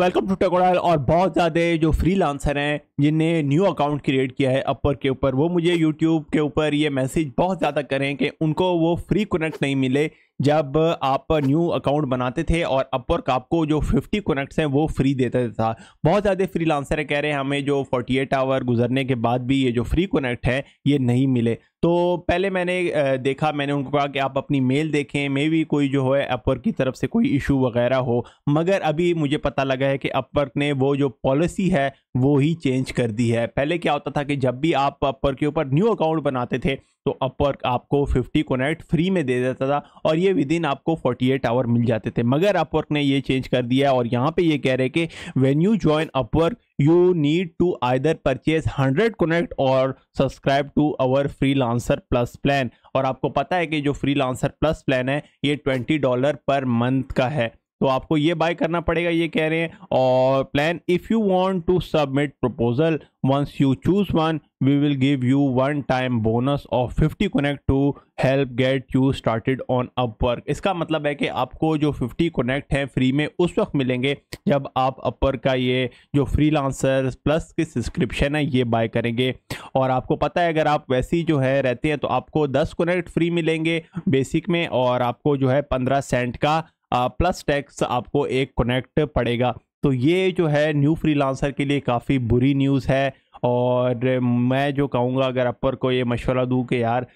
welcome to टेकोडाइल और बहुत ज़्यादा जो फ्रीलांसर हैं जिनने न्यू अकाउंट क्रिएट किया है अपर के ऊपर वो मुझे यूट्यूब के ऊपर ये मैसेज बहुत ज़्यादा करें कि उनको वो फ्री कनेक्ट नहीं मिले जब आप न्यू अकाउंट बनाते थे और अपवर्क आपको जो 50 कनेक्ट्स हैं वो फ्री देता था बहुत ज़्यादा फ्री लांसर कह रहे हैं हमें जो 48 आवर गुजरने के बाद भी ये जो फ्री कनेक्ट है ये नहीं मिले तो पहले मैंने देखा मैंने उनको कहा कि आप अपनी मेल देखें मे भी कोई जो है अपवर्क की तरफ से कोई इशू वगैरह हो मगर अभी मुझे पता लगा है कि अपवर्क ने वो जो पॉलिसी है वो ही चेंज कर दी है पहले क्या होता था कि जब भी आप अपवर्क के ऊपर न्यू अकाउंट बनाते थे तो अपवर्क आपको 50 कोनेट फ्री में दे देता था और ये विद इन आपको 48 आवर मिल जाते थे मगर अपवर्क ने ये चेंज कर दिया है और यहाँ पे ये कह रहे हैं कि when you join Upwork you need to either purchase 100 connect और सब्सक्राइब टू अवर फ्री लांसर प्लस प्लान और आपको पता है कि जो फ्री लांसर प्लस प्लान है ये ट्वेंटी डॉलर पर मंथ का है तो आपको ये बाय करना पड़ेगा ये कह रहे हैं और plan if you want to submit proposal once you choose one we will give you one time bonus of 50 connect to help get you started on upwork इसका मतलब है कि आपको जो 50 कोनेक्ट हैं फ्री में उस वक्त मिलेंगे जब आप अपर का ये जो फ्री प्लस की सब्सक्रिप्शन है ये बाय करेंगे और आपको पता है अगर आप वैसी जो है रहते हैं तो आपको 10 कनेक्ट फ्री मिलेंगे बेसिक में और आपको जो है 15 सेंट का प्लस टैक्स आपको एक कनेक्ट पड़ेगा तो ये जो है न्यू फ्रीलांसर के लिए काफ़ी बुरी न्यूज़ है और मैं जो कहूँगा अगर अपर को ये मशवरा दूँ कि यार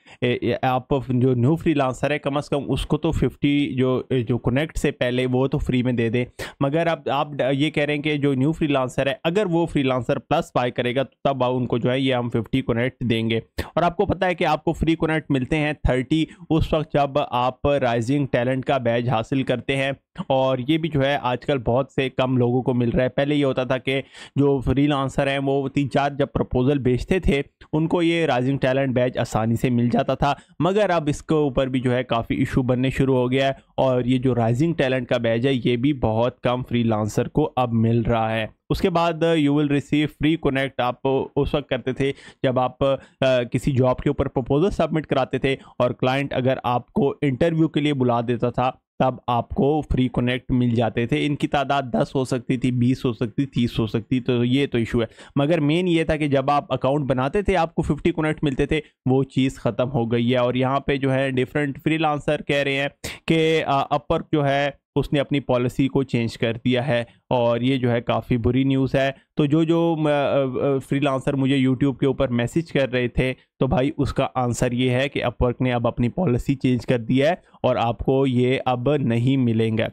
आप जो न्यू फ्री लांसर है कम अज़ कम उसको तो फिफ्टी जो जो कनेक्ट से पहले वो तो फ्री में दे दें मगर अब आप ये कह रहे हैं कि जो न्यू फ्री लांसर है अगर वो फ्री लांसर प्लस बाय करेगा तो तब उनको जो है ये हम फिफ्टी कनेक्ट देंगे और आपको पता है कि आपको फ्री कनेक्ट मिलते हैं थर्टी उस वक्त जब आप राइजिंग टैलेंट का बैज हासिल करते हैं और ये भी जो है आजकल बहुत से कम लोगों को मिल रहा है पहले ये होता था कि जो फ्री लांसर हैं वो तीन चार जब प्रपोज़ल भेजते थे उनको ये राइजिंग टैलेंट बैच आसानी से मिल जाता था मगर अब इसके ऊपर भी जो है काफ़ी इशू बनने शुरू हो गया है और ये जो राइजिंग टैलेंट का बैच है ये भी बहुत कम लांसर को अब मिल रहा है उसके बाद you will receive free connect आप उस वक्त करते थे जब आप आ, किसी जॉब के ऊपर प्रपोजल सबमिट कराते थे और क्लाइंट अगर आपको इंटरव्यू के लिए बुला देता था तब आपको फ्री कनेक्ट मिल जाते थे इनकी तादाद दस हो सकती थी बीस हो सकती तीस हो सकती तो ये तो इशू है मगर मेन ये था कि जब आप अकाउंट बनाते थे आपको फिफ्टी कनेक्ट मिलते थे वो चीज़ ख़त्म हो गई है और यहाँ पे जो है डिफरेंट फ्री कह रहे हैं कि अपर जो है उसने अपनी पॉलिसी को चेंज कर दिया है और ये जो है काफ़ी बुरी न्यूज़ है तो जो जो फ्रीलांसर मुझे यूट्यूब के ऊपर मैसेज कर रहे थे तो भाई उसका आंसर ये है कि अपवर्क ने अब अपनी पॉलिसी चेंज कर दी है और आपको ये अब नहीं मिलेंगे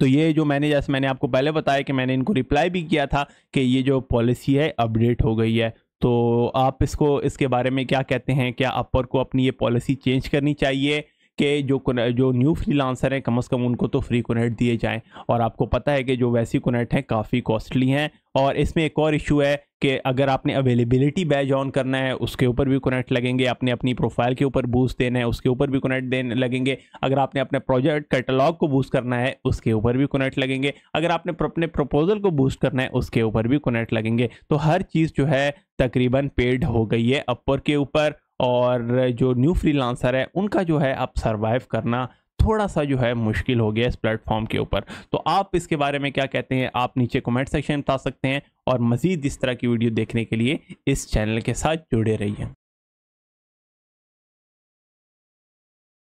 तो ये जो मैंने जैसे मैंने आपको पहले बताया कि मैंने इनको रिप्लाई भी किया था कि ये जो पॉलिसी है अपडेट हो गई है तो आप इसको इसके बारे में क्या कहते हैं क्या अपवर्क को अपनी ये पॉलिसी चेंज करनी चाहिए कि जो जो न्यू फ्रीलांसर हैं कम अज़ कम उनको तो फ्री कोनेट दिए जाएं और आपको पता है कि जो वैसी कोनेट हैं काफ़ी कॉस्टली हैं और इसमें एक और इशू है कि अगर आपने अवेलेबिलिटी बैज ऑन करना है उसके ऊपर भी कोनेट लगेंगे आपने अपनी प्रोफाइल के ऊपर बूस्ट देना है उसके ऊपर भी कोनेट देने लगेंगे अगर आपने अपने प्रोजेक्ट कैटलॉग को बूस्ट करना है उसके ऊपर भी कोनेट लगेंगे अगर आपने अपने प्रपोजल को बूस्ट करना है उसके ऊपर भी कोनेट लगेंगे तो हर चीज़ जो है तकरीबन पेड हो गई है अपर के ऊपर और जो न्यू लांसर है उनका जो है अब सर्वाइव करना थोड़ा सा जो है मुश्किल हो गया इस प्लेटफॉर्म के ऊपर तो आप इसके बारे में क्या कहते हैं आप नीचे कमेंट सेक्शन में बता सकते हैं और मज़ीद इस तरह की वीडियो देखने के लिए इस चैनल के साथ जुड़े रहिए